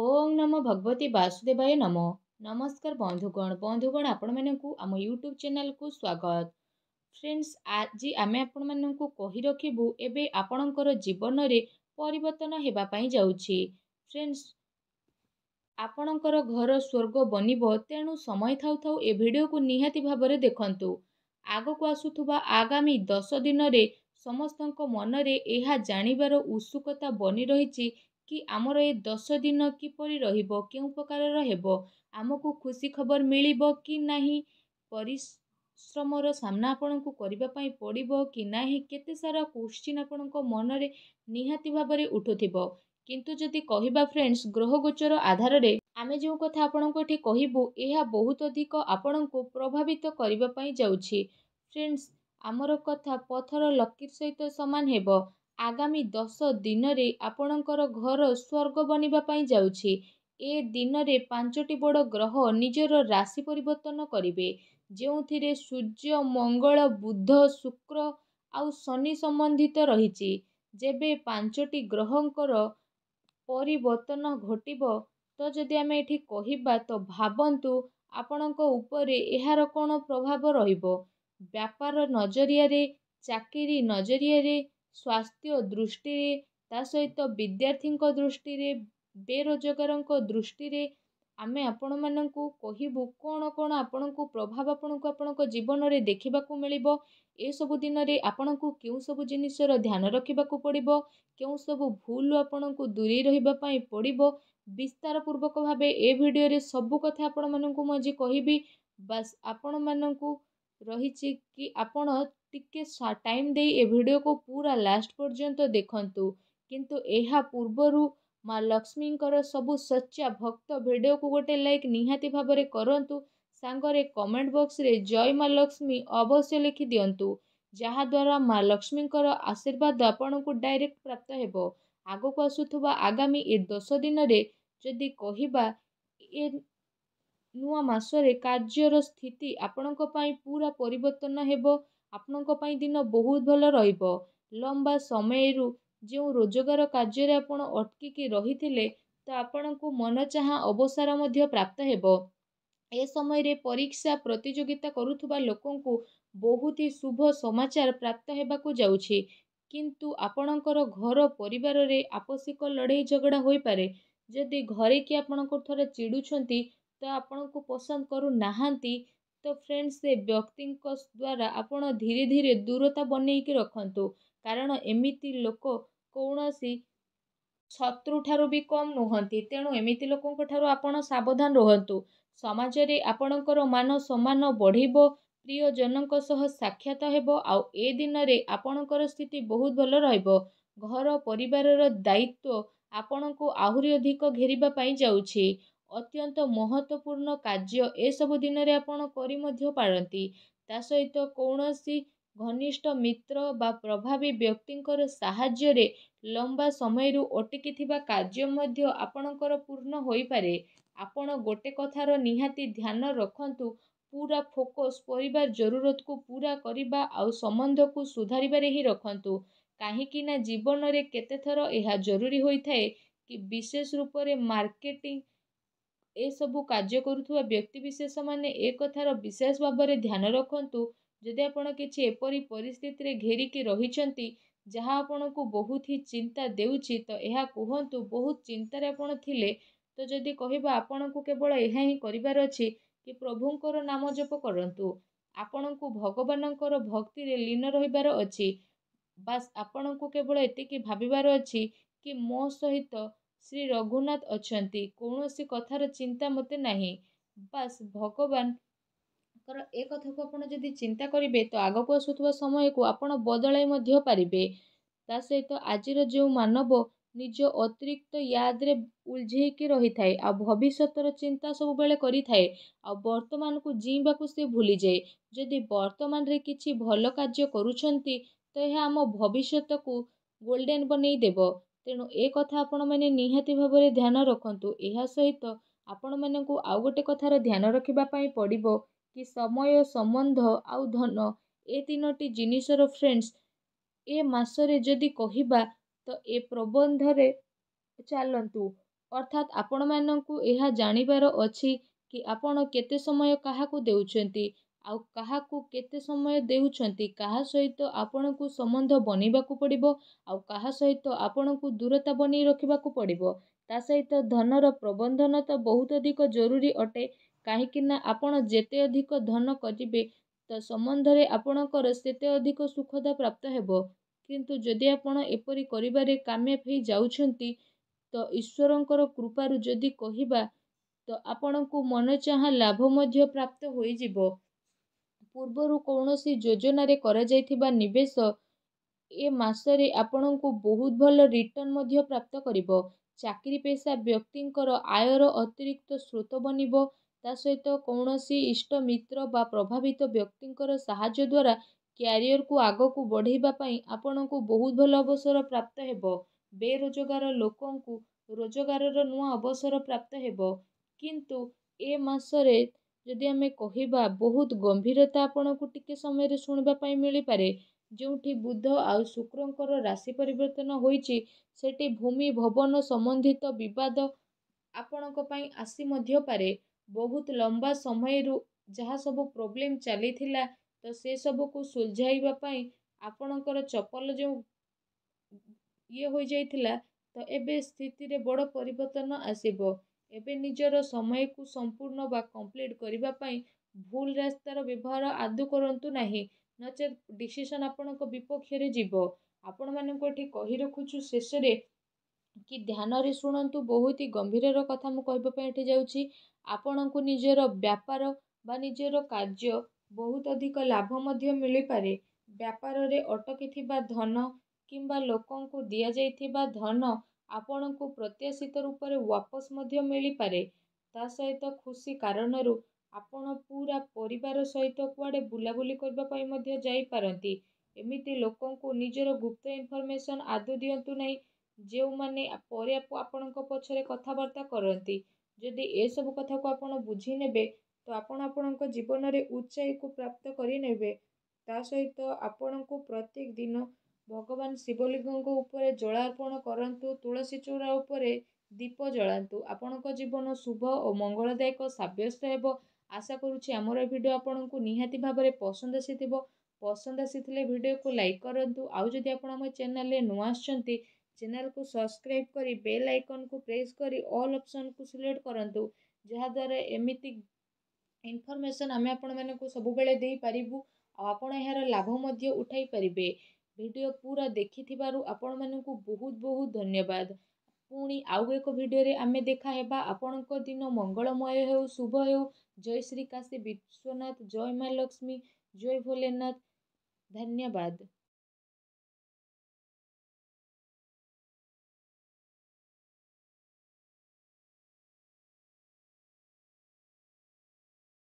ଓଂ ନମ ଭଗବତୀ ବାସୁଦେବାୟ ନମ ନମସ୍କାର ବନ୍ଧୁଗଣ ବନ୍ଧୁଗଣ ଆପଣମାନଙ୍କୁ ଆମ ୟୁଟ୍ୟୁବ୍ ଚ୍ୟାନେଲକୁ ସ୍ୱାଗତ ଫ୍ରେଣ୍ଡସ୍ ଆଜି ଆମେ ଆପଣମାନଙ୍କୁ କହି ରଖିବୁ ଏବେ ଆପଣଙ୍କର ଜୀବନରେ ପରିବର୍ତ୍ତନ ହେବା ପାଇଁ ଯାଉଛି ଫ୍ରେଣ୍ଡସ୍ ଆପଣଙ୍କର ଘର ସ୍ୱର୍ଗ ବନିବ ତେଣୁ ସମୟ ଥାଉ ଥାଉ ଏ ଭିଡ଼ିଓକୁ ନିହାତି ଭାବରେ ଦେଖନ୍ତୁ ଆଗକୁ ଆସୁଥିବା ଆଗାମୀ ଦଶ ଦିନରେ ସମସ୍ତଙ୍କ ମନରେ ଏହା ଜାଣିବାର ଉତ୍ସୁକତା ବନି ରହିଛି କି ଆମର ଏ ଦଶ ଦିନ କିପରି ରହିବ କେଉଁ ପ୍ରକାରର ହେବ ଆମକୁ ଖୁସି ଖବର ମିଳିବ କି ନାହିଁ ପରିଶ୍ରମର ସାମ୍ନା ଆପଣଙ୍କୁ କରିବା ପାଇଁ ପଡ଼ିବ କି ନାହିଁ କେତେ ସାରା କୋଶ୍ଚିନ୍ ଆପଣଙ୍କ ମନରେ ନିହାତି ଭାବରେ ଉଠୁଥିବ କିନ୍ତୁ ଯଦି କହିବା ଫ୍ରେଣ୍ଡସ୍ ଗ୍ରହଗୋଚର ଆଧାରରେ ଆମେ ଯେଉଁ କଥା ଆପଣଙ୍କୁ ଏଠି କହିବୁ ଏହା ବହୁତ ଅଧିକ ଆପଣଙ୍କୁ ପ୍ରଭାବିତ କରିବା ପାଇଁ ଯାଉଛି ଫ୍ରେଣ୍ଡସ୍ ଆମର କଥା ପଥର ଲକି ସହିତ ସମାନ ହେବ ଆଗାମୀ ଦଶ ଦିନରେ ଆପଣଙ୍କର ଘର ସ୍ୱର୍ଗ ବନିବା ପାଇଁ ଯାଉଛି ଏ ଦିନରେ ପାଞ୍ଚଟି ବଡ଼ ଗ୍ରହ ନିଜର ରାଶି ପରିବର୍ତ୍ତନ କରିବେ ଯେଉଁଥିରେ ସୂର୍ଯ୍ୟ ମଙ୍ଗଳ ବୁଧ ଶୁକ୍ର ଆଉ ଶନି ସମ୍ବନ୍ଧିତ ରହିଛି ଯେବେ ପାଞ୍ଚଟି ଗ୍ରହଙ୍କର ପରିବର୍ତ୍ତନ ଘଟିବ ତ ଯଦି ଆମେ ଏଠି କହିବା ତ ଭାବନ୍ତୁ ଆପଣଙ୍କ ଉପରେ ଏହାର କ'ଣ ପ୍ରଭାବ ରହିବ ବ୍ୟାପାର ନଜରିଆରେ ଚାକିରି ନଜରିଆରେ ସ୍ୱାସ୍ଥ୍ୟ ଦୃଷ୍ଟିରେ ତା ସହିତ ବିଦ୍ୟାର୍ଥୀଙ୍କ ଦୃଷ୍ଟିରେ ବେରୋଜଗାରଙ୍କ ଦୃଷ୍ଟିରେ ଆମେ ଆପଣମାନଙ୍କୁ କହିବୁ କ'ଣ କ'ଣ ଆପଣଙ୍କୁ ପ୍ରଭାବ ଆପଣଙ୍କୁ ଆପଣଙ୍କ ଜୀବନରେ ଦେଖିବାକୁ ମିଳିବ ଏସବୁ ଦିନରେ ଆପଣଙ୍କୁ କେଉଁ ସବୁ ଜିନିଷର ଧ୍ୟାନ ରଖିବାକୁ ପଡ଼ିବ କେଉଁ ସବୁ ଭୁଲ ଆପଣଙ୍କୁ ଦୂରେଇ ରହିବା ପାଇଁ ପଡ଼ିବ ବିସ୍ତାରପୂର୍ବକ ଭାବେ ଏ ଭିଡ଼ିଓରେ ସବୁ କଥା ଆପଣମାନଙ୍କୁ ମୁଁ ଆଜି କହିବି ବାସ୍ ଆପଣମାନଙ୍କୁ ରହିଛି କି ଆପଣ ଟିକେ ଟାଇମ୍ ଦେଇ ଏ ଭିଡ଼ିଓକୁ ପୁରା ଲାଷ୍ଟ ପର୍ଯ୍ୟନ୍ତ ଦେଖନ୍ତୁ କିନ୍ତୁ ଏହା ପୂର୍ବରୁ ମାଆ ଲକ୍ଷ୍ମୀଙ୍କର ସବୁ ସଚ୍ଚା ଭକ୍ତ ଭିଡ଼ିଓକୁ ଗୋଟେ ଲାଇକ୍ ନିହାତି ଭାବରେ କରନ୍ତୁ ସାଙ୍ଗରେ କମେଣ୍ଟ ବକ୍ସରେ ଜୟ ମାଆ ଲକ୍ଷ୍ମୀ ଅବଶ୍ୟ ଲେଖିଦିଅନ୍ତୁ ଯାହାଦ୍ୱାରା ମାଆ ଲକ୍ଷ୍ମୀଙ୍କର ଆଶୀର୍ବାଦ ଆପଣଙ୍କୁ ଡାଇରେକ୍ଟ ପ୍ରାପ୍ତ ହେବ ଆଗକୁ ଆସୁଥିବା ଆଗାମୀ ଏ ଦଶ ଦିନରେ ଯଦି କହିବା ଏ ନୂଆ ମାସରେ କାର୍ଯ୍ୟର ସ୍ଥିତି ଆପଣଙ୍କ ପାଇଁ ପୁରା ପରିବର୍ତ୍ତନ ହେବ ଆପଣଙ୍କ ପାଇଁ ଦିନ ବହୁତ ଭଲ ରହିବ ଲମ୍ବା ସମୟରୁ ଯେଉଁ ରୋଜଗାର କାର୍ଯ୍ୟରେ ଆପଣ ଅଟକିକି ରହିଥିଲେ ତ ଆପଣଙ୍କୁ ମନ ମନଚାହା ଅବସର ମଧ୍ୟ ପ୍ରାପ୍ତ ହେବ ଏ ସମୟରେ ପରୀକ୍ଷା ପ୍ରତିଯୋଗିତା କରୁଥିବା ଲୋକଙ୍କୁ ବହୁତ ହି ଶୁଭ ସମାଚାର ପ୍ରାପ୍ତ ହେବାକୁ ଯାଉଛି କିନ୍ତୁ ଆପଣଙ୍କର ଘର ପରିବାରରେ ଆବଶ୍ୟକ ଲଢ଼େଇ ଝଗଡ଼ା ହୋଇପାରେ ଯଦି ଘରେ କିଏ ଆପଣଙ୍କ ଥରେ ଚିଡ଼ୁଛନ୍ତି ତ ଆପଣଙ୍କୁ ପସନ୍ଦ କରୁନାହାନ୍ତି ତ ଫ୍ରେଣ୍ଡସ୍ ସେ ବ୍ୟକ୍ତିଙ୍କ ଦ୍ୱାରା ଆପଣ ଧୀରେ ଧୀରେ ଦୂରତା ବନେଇକି ରଖନ୍ତୁ କାରଣ ଏମିତି ଲୋକ କୌଣସି ଶତ୍ରୁ ଠାରୁ ବି କମ୍ ନୁହନ୍ତି ତେଣୁ ଏମିତି ଲୋକଙ୍କ ଠାରୁ ଆପଣ ସାବଧାନ ରୁହନ୍ତୁ ସମାଜରେ ଆପଣଙ୍କର ମାନ ସମ୍ମାନ ବଢ଼ିବ ପ୍ରିୟଜନଙ୍କ ସହ ସାକ୍ଷାତ ହେବ ଆଉ ଏ ଦିନରେ ଆପଣଙ୍କର ସ୍ଥିତି ବହୁତ ଭଲ ରହିବ ଘର ପରିବାରର ଦାୟିତ୍ୱ ଆପଣଙ୍କୁ ଆହୁରି ଅଧିକ ଘେରିବା ପାଇଁ ଯାଉଛି ଅତ୍ୟନ୍ତ ମହତ୍ୱପୂର୍ଣ୍ଣ କାର୍ଯ୍ୟ ଏସବୁ ଦିନରେ ଆପଣ କରି ମଧ୍ୟ ପାରନ୍ତି ତା ସହିତ କୌଣସି ଘନିଷ୍ଠ ମିତ୍ର ବା ପ୍ରଭାବୀ ବ୍ୟକ୍ତିଙ୍କର ସାହାଯ୍ୟରେ ଲମ୍ବା ସମୟରୁ ଅଟକି ଥିବା କାର୍ଯ୍ୟ ମଧ୍ୟ ଆପଣଙ୍କର ପୂର୍ଣ୍ଣ ହୋଇପାରେ ଆପଣ ଗୋଟେ କଥାର ନିହାତି ଧ୍ୟାନ ରଖନ୍ତୁ ପୁରା ଫୋକସ୍ ପରିବାର ଜରୁରତକୁ ପୂରା କରିବା ଆଉ ସମ୍ବନ୍ଧକୁ ସୁଧାରିବାରେ ହିଁ ରଖନ୍ତୁ କାହିଁକିନା ଜୀବନରେ କେତେଥର ଏହା ଜରୁରୀ ହୋଇଥାଏ କି ବିଶେଷ ରୂପରେ ମାର୍କେଟିଂ ଏସବୁ କାର୍ଯ୍ୟ କରୁଥିବା ବ୍ୟକ୍ତିବିଶେଷମାନେ ଏ କଥାର ବିଶେଷ ଭାବରେ ଧ୍ୟାନ ରଖନ୍ତୁ ଯଦି ଆପଣ କିଛି ଏପରି ପରିସ୍ଥିତିରେ ଘେରିକି ରହିଛନ୍ତି ଯାହା ଆପଣଙ୍କୁ ବହୁତ ହିଁ ଚିନ୍ତା ଦେଉଛି ତ ଏହା କୁହନ୍ତୁ ବହୁତ ଚିନ୍ତାରେ ଆପଣ ଥିଲେ ତ ଯଦି କହିବା ଆପଣଙ୍କୁ କେବଳ ଏହା ହିଁ କରିବାର ଅଛି କି ପ୍ରଭୁଙ୍କର ନାମ ଜପ କରନ୍ତୁ ଆପଣଙ୍କୁ ଭଗବାନଙ୍କର ଭକ୍ତିରେ ଲୀନ ରହିବାର ଅଛି ବାସ୍ ଆପଣଙ୍କୁ କେବଳ ଏତିକି ଭାବିବାର ଅଛି କି ମୋ ସହିତ ଶ୍ରୀ ରଘୁନାଥ ଅଛନ୍ତି କୌଣସି କଥାର ଚିନ୍ତା ମୋତେ ନାହିଁ ବାସ୍ ଭଗବାନଙ୍କର ଏ କଥାକୁ ଆପଣ ଯଦି ଚିନ୍ତା କରିବେ ତ ଆଗକୁ ଆସୁଥିବା ସମୟକୁ ଆପଣ ବଦଳାଇ ମଧ୍ୟ ପାରିବେ ତା ସହିତ ଆଜିର ଯେଉଁ ମାନବ ନିଜ ଅତିରିକ୍ତ ୟାଦରେ ଉଲଝେଇକି ରହିଥାଏ ଆଉ ଭବିଷ୍ୟତର ଚିନ୍ତା ସବୁବେଳେ କରିଥାଏ ଆଉ ବର୍ତ୍ତମାନକୁ ଜିଇଁବାକୁ ସେ ଭୁଲିଯାଏ ଯଦି ବର୍ତ୍ତମାନରେ କିଛି ଭଲ କାର୍ଯ୍ୟ କରୁଛନ୍ତି ତ ଏହା ଆମ ଭବିଷ୍ୟତକୁ ଗୋଲ୍ଡେନ୍ ବନେଇ ଦେବ ତେଣୁ ଏ କଥା ଆପଣମାନେ ନିହାତି ଭାବରେ ଧ୍ୟାନ ରଖନ୍ତୁ ଏହା ସହିତ ଆପଣମାନଙ୍କୁ ଆଉ ଗୋଟେ କଥାର ଧ୍ୟାନ ରଖିବା ପାଇଁ ପଡ଼ିବ କି ସମୟ ସମ୍ବନ୍ଧ ଆଉ ଧନ ଏ ତିନୋଟି ଜିନିଷର ଫ୍ରେଣ୍ଡସ୍ ଏ ମାସରେ ଯଦି କହିବା ତ ଏ ପ୍ରବନ୍ଧରେ ଚାଲନ୍ତୁ ଅର୍ଥାତ୍ ଆପଣମାନଙ୍କୁ ଏହା ଜାଣିବାର ଅଛି କି ଆପଣ କେତେ ସମୟ କାହାକୁ ଦେଉଛନ୍ତି ଆଉ କାହାକୁ କେତେ ସମୟ ଦେଉଛନ୍ତି କାହା ସହିତ ଆପଣଙ୍କୁ ସମ୍ବନ୍ଧ ବନେଇବାକୁ ପଡ଼ିବ ଆଉ କାହା ସହିତ ଆପଣଙ୍କୁ ଦୂରତା ବନେଇ ରଖିବାକୁ ପଡ଼ିବ ତା ସହିତ ଧନର ପ୍ରବନ୍ଧନ ତ ବହୁତ ଅଧିକ ଜରୁରୀ ଅଟେ କାହିଁକିନା ଆପଣ ଯେତେ ଅଧିକ ଧନ କରିବେ ତ ସମ୍ବନ୍ଧରେ ଆପଣଙ୍କର ସେତେ ଅଧିକ ସୁଖଦ ପ୍ରାପ୍ତ ହେବ କିନ୍ତୁ ଯଦି ଆପଣ ଏପରି କରିବାରେ କାମ୍ୟାପ ହେଇ ଯାଉଛନ୍ତି ତ ଈଶ୍ୱରଙ୍କର କୃପାରୁ ଯଦି କହିବା ତ ଆପଣଙ୍କୁ ମନ ମନଚାହା ଲାଭ ମଧ୍ୟ ପ୍ରାପ୍ତ ହୋଇଯିବ ପୂର୍ବରୁ କୌଣସି ଯୋଜନାରେ କରାଯାଇଥିବା ନିବେଶ ଏ ମାସରେ ଆପଣଙ୍କୁ ବହୁତ ଭଲ ରିଟର୍ଣ୍ଣ ମଧ୍ୟ ପ୍ରାପ୍ତ କରିବ ଚାକିରି ପେଶା ବ୍ୟକ୍ତିଙ୍କର ଆୟର ଅତିରିକ୍ତ ସ୍ରୋତ ବନିବ ତା ସହିତ କୌଣସି ଇଷ୍ଟ ମିତ୍ର ବା ପ୍ରଭାବିତ ବ୍ୟକ୍ତିଙ୍କର ସାହାଯ୍ୟ ଦ୍ୱାରା କ୍ୟାରିୟରକୁ ଆଗକୁ ବଢ଼େଇବା ପାଇଁ ଆପଣଙ୍କୁ ବହୁତ ଭଲ ଅବସର ପ୍ରାପ୍ତ ହେବ ବେରୋଜଗାର ଲୋକଙ୍କୁ ରୋଜଗାରର ନୂଆ ଅବସର ପ୍ରାପ୍ତ ହେବ କିନ୍ତୁ ଏ ମାସରେ ଯଦି ଆମେ କହିବା ବହୁତ ଗମ୍ଭୀରତା ଆପଣଙ୍କୁ ଟିକେ ସମୟରେ ଶୁଣିବା ପାଇଁ ମିଳିପାରେ ଯେଉଁଠି ବୁଧ ଆଉ ଶୁକ୍ରଙ୍କର ରାଶି ପରିବର୍ତ୍ତନ ହୋଇଛି ସେଠି ଭୂମି ଭବନ ସମ୍ବନ୍ଧିତ ବିବାଦ ଆପଣଙ୍କ ପାଇଁ ଆସି ମଧ୍ୟ ପାରେ ବହୁତ ଲମ୍ବା ସମୟରୁ ଯାହା ସବୁ ପ୍ରୋବ୍ଲେମ୍ ଚାଲିଥିଲା ତ ସେସବୁକୁ ସୁଲଝାଇବା ପାଇଁ ଆପଣଙ୍କର ଚପଲ ଯେଉଁ ଇଏ ହୋଇଯାଇଥିଲା ତ ଏବେ ସ୍ଥିତିରେ ବଡ଼ ପରିବର୍ତ୍ତନ ଆସିବ ଏବେ ନିଜର ସମୟକୁ ସମ୍ପୂର୍ଣ୍ଣ ବା କମ୍ପ୍ଲିଟ୍ କରିବା ପାଇଁ ଭୁଲ ରାସ୍ତାର ବ୍ୟବହାର ଆଦୌ କରନ୍ତୁ ନାହିଁ ନଚେତ୍ ଡିସିସନ୍ ଆପଣଙ୍କ ବିପକ୍ଷରେ ଯିବ ଆପଣମାନଙ୍କୁ ଏଠି କହି ରଖୁଛୁ ଶେଷରେ କି ଧ୍ୟାନରେ ଶୁଣନ୍ତୁ ବହୁତ ହି ଗମ୍ଭୀରର କଥା ମୁଁ କହିବା ପାଇଁ ଏଠି ଯାଉଛି ଆପଣଙ୍କୁ ନିଜର ବ୍ୟାପାର ବା ନିଜର କାର୍ଯ୍ୟ ବହୁତ ଅଧିକ ଲାଭ ମଧ୍ୟ ମିଳିପାରେ ବ୍ୟାପାରରେ ଅଟକିଥିବା ଧନ କିମ୍ବା ଲୋକଙ୍କୁ ଦିଆଯାଇଥିବା ଧନ ଆପଣଙ୍କୁ ପ୍ରତ୍ୟାଶିତ ରୂପରେ ୱାପସ ମଧ୍ୟ ମିଳିପାରେ ତା ସହିତ ଖୁସି କାରଣରୁ ଆପଣ ପୁରା ପରିବାର ସହିତ କୁଆଡ଼େ ବୁଲାବୁଲି କରିବା ପାଇଁ ମଧ୍ୟ ଯାଇପାରନ୍ତି ଏମିତି ଲୋକଙ୍କୁ ନିଜର ଗୁପ୍ତ ଇନଫର୍ମେସନ୍ ଆଦୌ ଦିଅନ୍ତୁ ନାହିଁ ଯେଉଁମାନେ ପରେ ଆପଣଙ୍କ ପଛରେ କଥାବାର୍ତ୍ତା କରନ୍ତି ଯଦି ଏସବୁ କଥାକୁ ଆପଣ ବୁଝି ନେବେ ତ ଆପଣ ଆପଣଙ୍କ ଜୀବନରେ ଉଚ୍ଚାଇକୁ ପ୍ରାପ୍ତ କରିନେବେ ତା ସହିତ ଆପଣଙ୍କୁ ପ୍ରତ୍ୟେକ ଦିନ ଭଗବାନ ଶିବଲିଙ୍ଗଙ୍କ ଉପରେ ଜଳ ଅର୍ପଣ କରନ୍ତୁ ତୁଳସୀ ଚୋରା ଉପରେ ଦୀପ ଜଳାନ୍ତୁ ଆପଣଙ୍କ ଜୀବନ ଶୁଭ ଓ ମଙ୍ଗଳଦାୟକ ସାବ୍ୟସ୍ତ ହେବ ଆଶା କରୁଛି ଆମର ଏ ଭିଡ଼ିଓ ଆପଣଙ୍କୁ ନିହାତି ଭାବରେ ପସନ୍ଦ ଆସିଥିବ ପସନ୍ଦ ଆସିଥିଲେ ଭିଡ଼ିଓକୁ ଲାଇକ୍ କରନ୍ତୁ ଆଉ ଯଦି ଆପଣ ଆମ ଚ୍ୟାନେଲରେ ନୂଆ ଆସିଛନ୍ତି ଚ୍ୟାନେଲକୁ ସବସ୍କ୍ରାଇବ୍ କରି ବେଲ୍ ଆଇକନ୍କୁ ପ୍ରେସ୍ କରି ଅଲ୍ ଅପସନ୍କୁ ସିଲେକ୍ଟ କରନ୍ତୁ ଯାହାଦ୍ୱାରା ଏମିତି ଇନଫର୍ମେସନ୍ ଆମେ ଆପଣମାନଙ୍କୁ ସବୁବେଳେ ଦେଇପାରିବୁ ଆଉ ଆପଣ ଏହାର ଲାଭ ମଧ୍ୟ ଉଠାଇ ପାରିବେ ଭିଡ଼ିଓ ପୁରା ଦେଖିଥିବାରୁ ଆପଣମାନଙ୍କୁ ବହୁତ ବହୁତ ଧନ୍ୟବାଦ ପୁଣି ଆଉ ଏକ ଭିଡ଼ିଓରେ ଆମେ ଦେଖା ହେବା ଆପଣଙ୍କ ଦିନ ମଙ୍ଗଳମୟ ହେଉ ଶୁଭ ହେଉ ଜୟ ଶ୍ରୀ କାଶୀ ବିଶ୍ୱନାଥ ଜୟ ମା' ଲକ୍ଷ୍ମୀ ଜୟ ଭୋଲେନାଥ ଧନ୍ୟବାଦ